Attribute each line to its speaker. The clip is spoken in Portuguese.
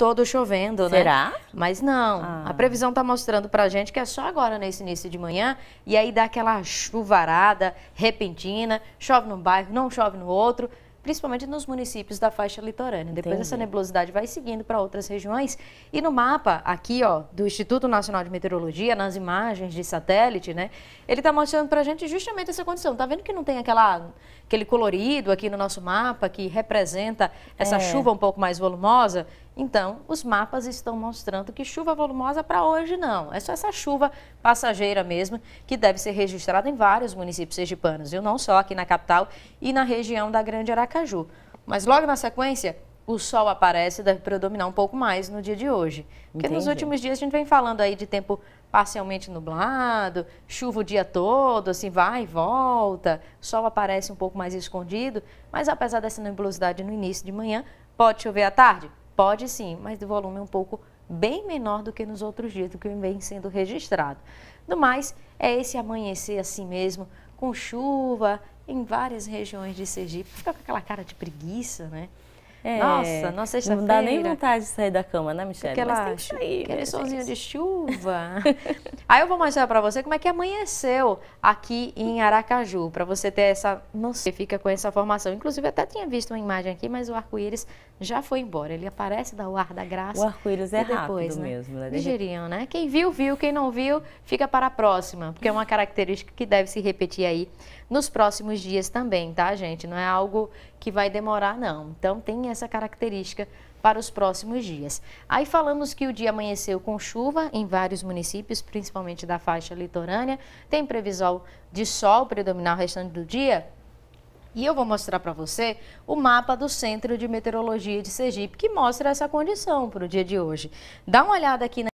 Speaker 1: todo chovendo, né? Será? Mas não. Ah. A previsão está mostrando para a gente que é só agora nesse início de manhã e aí dá aquela chuvarada repentina, chove num bairro, não chove no outro principalmente nos municípios da faixa litorânea. Depois Entendi. essa nebulosidade vai seguindo para outras regiões. E no mapa aqui, ó, do Instituto Nacional de Meteorologia, nas imagens de satélite, né, ele está mostrando para a gente justamente essa condição. Tá vendo que não tem aquela, aquele colorido aqui no nosso mapa que representa essa é. chuva um pouco mais volumosa? Então, os mapas estão mostrando que chuva volumosa para hoje não. É só essa chuva passageira mesmo, que deve ser registrada em vários municípios sergipanos, viu? Não só aqui na capital e na região da Grande Aracaju. Mas logo na sequência, o sol aparece e deve predominar um pouco mais no dia de hoje. Porque Entendi. nos últimos dias a gente vem falando aí de tempo parcialmente nublado, chuva o dia todo, assim, vai e volta, sol aparece um pouco mais escondido, mas apesar dessa nebulosidade no início de manhã, pode chover à tarde? Pode sim, mas de volume um pouco bem menor do que nos outros dias, do que vem sendo registrado. No mais, é esse amanhecer assim mesmo, com chuva em várias regiões de Sergipe. Fica com aquela cara de preguiça, né? É, nossa, nossa sexta-feira. Não dá nem vontade de sair da cama, né, Michelle? Porque ela Mas que sair, né, aquele solzinho de chuva. Aí eu vou mostrar para você como é que amanheceu aqui em Aracaju, para você ter essa noção, fica com essa formação. Inclusive, eu até tinha visto uma imagem aqui, mas o arco-íris já foi embora. Ele aparece da ar da graça. O arco-íris é depois, rápido né? mesmo. Né? Ligeirinho, né? Quem viu, viu. Quem não viu, fica para a próxima, porque é uma característica que deve se repetir aí nos próximos dias também, tá, gente? Não é algo que vai demorar, não. Então, tenha essa característica para os próximos dias. Aí falamos que o dia amanheceu com chuva em vários municípios, principalmente da faixa litorânea. Tem previsão de sol predominar o restante do dia? E eu vou mostrar para você o mapa do Centro de Meteorologia de Sergipe, que mostra essa condição para o dia de hoje. Dá uma olhada aqui na